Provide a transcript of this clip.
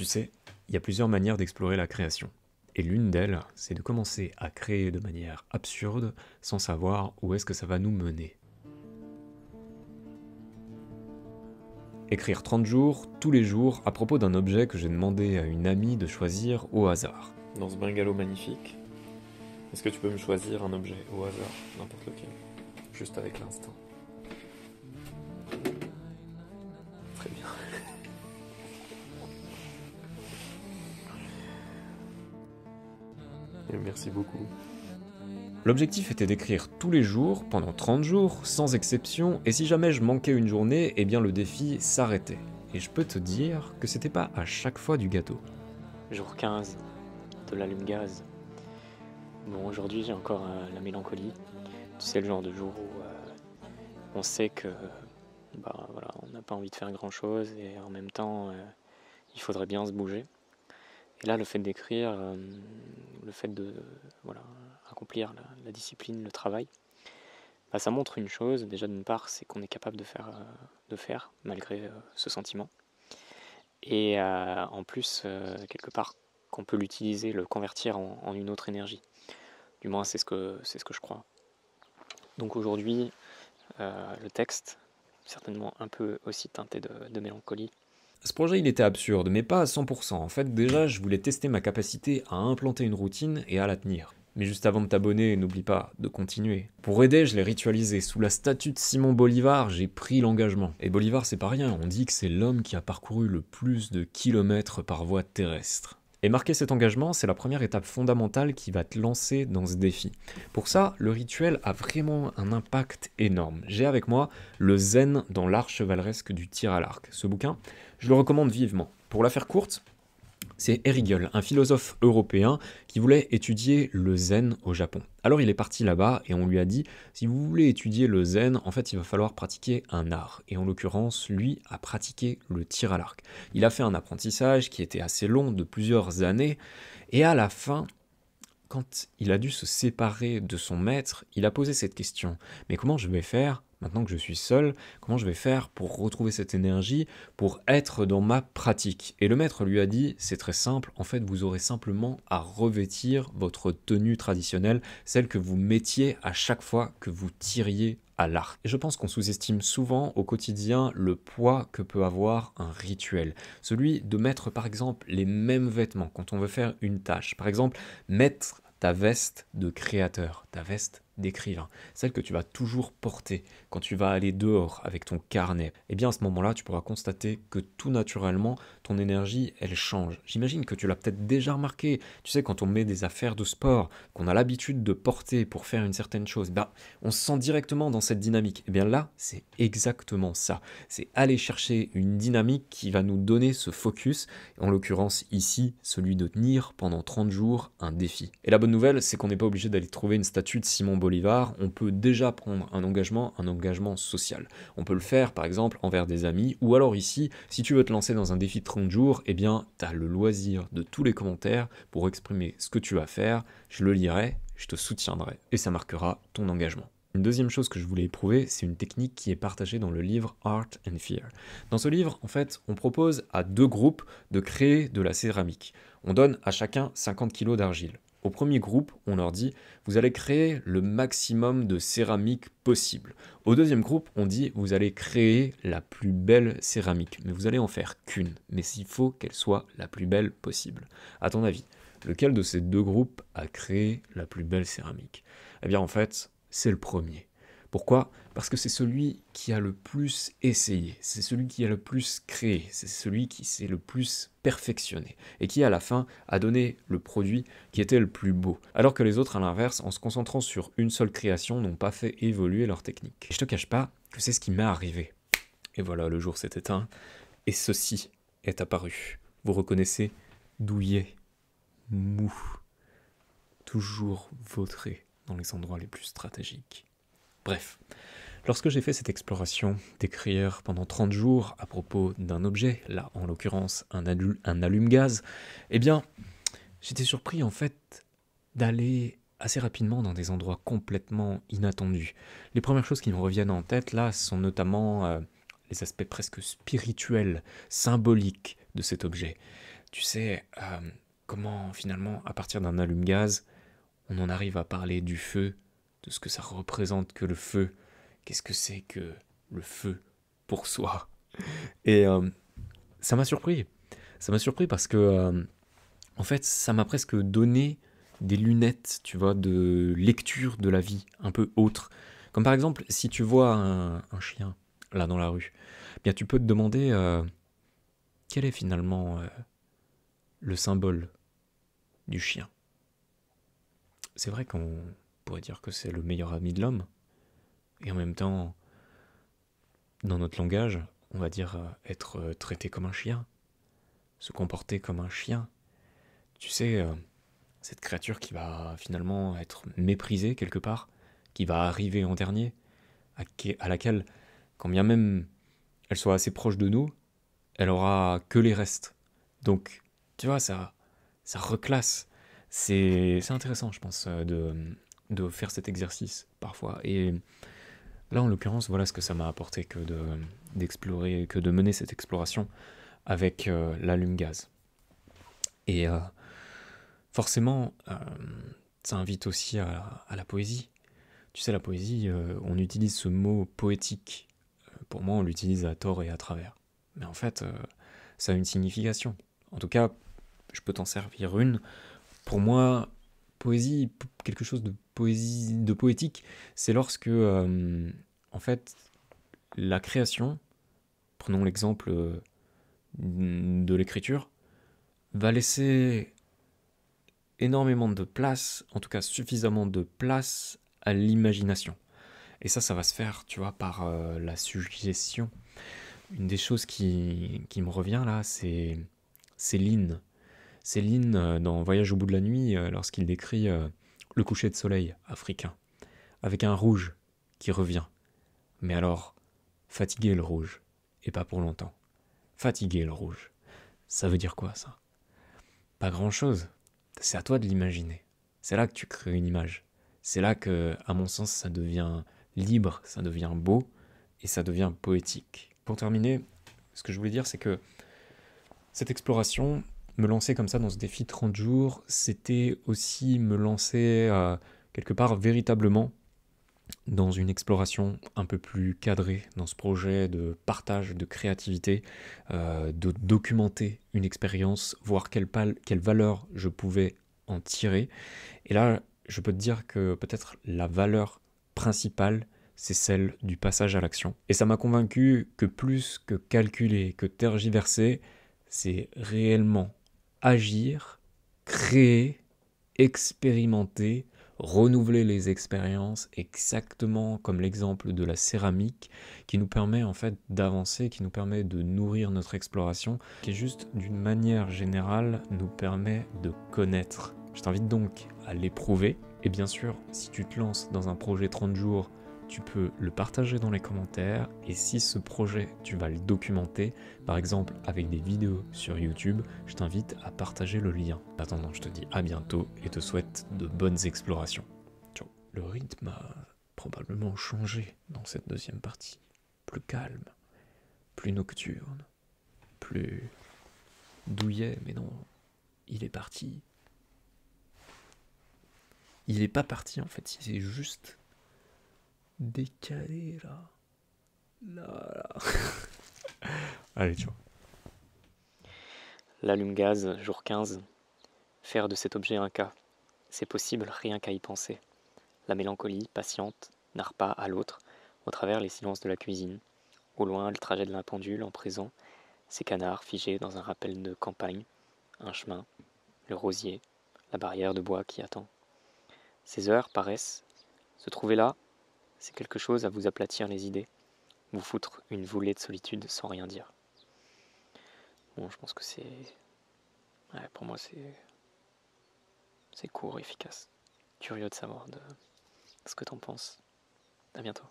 Tu sais, il y a plusieurs manières d'explorer la création. Et l'une d'elles, c'est de commencer à créer de manière absurde sans savoir où est-ce que ça va nous mener. Écrire 30 jours, tous les jours, à propos d'un objet que j'ai demandé à une amie de choisir au hasard. Dans ce bungalow magnifique, est-ce que tu peux me choisir un objet au hasard, n'importe lequel, juste avec l'instant. merci beaucoup. L'objectif était d'écrire tous les jours, pendant 30 jours, sans exception, et si jamais je manquais une journée, eh bien le défi s'arrêtait. Et je peux te dire que c'était pas à chaque fois du gâteau. Jour 15 de l'allume-gaz. Bon, aujourd'hui j'ai encore euh, la mélancolie. Tu le genre de jour où euh, on sait que bah, on n'a pas envie de faire grand chose et en même temps euh, il faudrait bien se bouger. Et là, le fait d'écrire, euh, le fait de accomplir la, discipline, le travail, bah, ça montre une chose. Déjà, d'une part, c'est qu'on est capable de faire, euh, de faire malgré euh, ce sentiment. Et en plus, quelque part, qu'on peut l'utiliser, le convertir en, une autre énergie. Du moins, c'est ce que, ce que je crois. Donc aujourd'hui, le texte, certainement un peu aussi teinté de mélancolie, ce projet, il était absurde, mais pas à 100%. En fait, déjà, je voulais tester ma capacité à implanter une routine et à la tenir. Mais juste avant de t'abonner, n'oublie pas de continuer. Pour aider, je l'ai ritualisé. Sous la statue de Simon Bolivar, j'ai pris l'engagement. Et Bolivar, c'est pas rien. On dit que c'est l'homme qui a parcouru le plus de kilomètres par voie terrestre. Et marquer cet engagement, c'est la première étape fondamentale qui va te lancer dans ce défi. Pour ça, le rituel a vraiment un impact énorme. J'ai avec moi Le Zen dans l'art chevaleresque du tir à l'arc. Ce bouquin, je le recommande vivement. Pour la faire courte, c'est Erigel, un philosophe européen qui voulait étudier le zen au Japon. Alors il est parti là-bas et on lui a dit si vous voulez étudier le zen, en fait il va falloir pratiquer un art. Et en l'occurrence, lui a pratiqué le tir à l'arc. Il a fait un apprentissage qui était assez long de plusieurs années et à la fin, quand il a dû se séparer de son maître, il a posé cette question mais comment je vais faire Maintenant que je suis seul, comment je vais faire pour retrouver cette énergie, pour être dans ma pratique Et le maître lui a dit, c'est très simple, en fait vous aurez simplement à revêtir votre tenue traditionnelle, celle que vous mettiez à chaque fois que vous tiriez à l'arc. Et je pense qu'on sous-estime souvent au quotidien le poids que peut avoir un rituel. Celui de mettre par exemple les mêmes vêtements quand on veut faire une tâche. Par exemple, mettre ta veste de créateur, ta veste d'écrivain, celle que tu vas toujours porter quand tu vas aller dehors avec ton carnet, et eh bien à ce moment-là, tu pourras constater que tout naturellement, ton énergie, elle change. J'imagine que tu l'as peut-être déjà remarqué. Tu sais, quand on met des affaires de sport, qu'on a l'habitude de porter pour faire une certaine chose, bah, on se sent directement dans cette dynamique. Et eh bien là, c'est exactement ça. C'est aller chercher une dynamique qui va nous donner ce focus, en l'occurrence ici, celui de tenir pendant 30 jours un défi. Et la bonne nouvelle, c'est qu'on n'est pas obligé d'aller trouver une statue de Simon Bolivar on peut déjà prendre un engagement, un engagement social. On peut le faire par exemple envers des amis, ou alors ici, si tu veux te lancer dans un défi de 30 jours, eh bien t'as le loisir de tous les commentaires pour exprimer ce que tu vas faire, je le lirai, je te soutiendrai, et ça marquera ton engagement. Une deuxième chose que je voulais éprouver, c'est une technique qui est partagée dans le livre Art and Fear. Dans ce livre, en fait, on propose à deux groupes de créer de la céramique. On donne à chacun 50 kg d'argile. Au premier groupe, on leur dit vous allez créer le maximum de céramique possible. Au deuxième groupe, on dit vous allez créer la plus belle céramique, mais vous allez en faire qu'une, mais s'il faut qu'elle soit la plus belle possible. À ton avis, lequel de ces deux groupes a créé la plus belle céramique Eh bien en fait, c'est le premier. Pourquoi parce que c'est celui qui a le plus essayé, c'est celui qui a le plus créé, c'est celui qui s'est le plus perfectionné et qui à la fin a donné le produit qui était le plus beau. Alors que les autres à l'inverse, en se concentrant sur une seule création, n'ont pas fait évoluer leur technique. Et je te cache pas que c'est ce qui m'est arrivé. Et voilà, le jour s'est éteint et ceci est apparu. Vous reconnaissez douillet, mou, toujours vautré dans les endroits les plus stratégiques. Bref, lorsque j'ai fait cette exploration d'écrire pendant 30 jours à propos d'un objet, là en l'occurrence un, allume-gaz, eh bien, j'étais surpris en fait d'aller assez rapidement dans des endroits complètement inattendus. Les premières choses qui me reviennent en tête là sont notamment euh, les aspects presque spirituels, symboliques de cet objet. Tu sais, euh, comment finalement, à partir d'un allume-gaz, on en arrive à parler du feu, de ce que ça représente que le feu. Qu'est-ce que c'est que le feu pour soi Et euh, ça m'a surpris. Ça m'a surpris parce que, euh, en fait, ça m'a presque donné des lunettes, tu vois, de lecture de la vie un peu autre. Comme par exemple, si tu vois un, chien là dans la rue, eh bien tu peux te demander euh, quel est finalement le symbole du chien. C'est vrai qu'on pourrait dire que c'est le meilleur ami de l'homme. Et en même temps, dans notre langage, on va dire euh, être euh, traité comme un chien, se comporter comme un chien. Tu sais, euh, cette créature qui va finalement être méprisée quelque part, qui va arriver en dernier, à laquelle, quand bien même elle soit assez proche de nous, elle aura que les restes. Donc, tu vois, ça, ça reclasse. C'est intéressant, je pense, de, de faire cet exercice parfois. Et là, en l'occurrence, voilà ce que ça m'a apporté que de d'explorer, que de mener cette exploration avec la euh, l'allume-gaz. Et euh, forcément, euh, ça invite aussi à, la poésie. Tu sais, la poésie, on utilise ce mot poétique. Pour moi, on l'utilise à tort et à travers. Mais en fait, ça a une signification. En tout cas, je peux t'en servir une. Pour moi, poésie, quelque chose de poésie, de poétique, c'est lorsque, euh, en fait, la création, prenons l'exemple euh, de l'écriture, va laisser énormément de place, en tout cas suffisamment de place à l'imagination. Et ça, ça va se faire, tu vois, par euh, la suggestion. Une des choses qui, me revient là, c'est l'hymne. Céline euh, dans Voyage au bout de la nuit euh, lorsqu'il décrit euh, le coucher de soleil africain, avec un rouge qui revient. Mais alors, fatigué le rouge, et pas pour longtemps. Fatigué le rouge. Ça veut dire quoi ça Pas grand-chose. C'est à toi de l'imaginer. C'est là que tu crées une image. C'est là que, à mon sens, ça devient libre, ça devient beau et ça devient poétique. Pour terminer, ce que je voulais dire, c'est que cette exploration, me lancer comme ça dans ce défi 30 jours, c'était aussi me lancer euh, quelque part véritablement dans une exploration un peu plus cadrée, dans ce projet de partage, de créativité, euh, de documenter une expérience, voir quelle, quelle valeur je pouvais en tirer. Et là, je peux te dire que peut-être la valeur principale, c'est celle du passage à l'action. Et ça m'a convaincu que plus que calculer, que tergiverser, c'est réellement agir, créer, expérimenter, renouveler les expériences exactement comme l'exemple de la céramique qui nous permet en fait d'avancer, qui nous permet de nourrir notre exploration, qui juste d'une manière générale nous permet de connaître. Je t'invite donc à l'éprouver et bien sûr si tu te lances dans un projet 30 jours tu peux le partager dans les commentaires et si ce projet tu vas le documenter, par exemple avec des vidéos sur YouTube, je t'invite à partager le lien. En attendant, je te dis à bientôt et te souhaite de bonnes explorations. Ciao. Le rythme a probablement changé dans cette deuxième partie, plus calme, plus nocturne, plus douillet, mais non, il est parti. Il n'est pas parti en fait, il est juste décalé là. Là, là. Allez, L'allume-gaz, jour 15. Faire de cet objet un cas. C'est possible rien qu'à y penser. La mélancolie, patiente, pas à l'autre, au travers les silences de la cuisine. Au loin, le trajet de la pendule, en présent, ces canards figés dans un rappel de campagne, un chemin, le rosier, la barrière de bois qui attend. Ces heures paraissent se trouver là c'est quelque chose à vous aplatir les idées, vous foutre une volée de solitude sans rien dire. Bon, je pense que c'est. Ouais, pour moi, c'est. C'est court, efficace. Curieux de savoir de ce que t'en penses. À bientôt.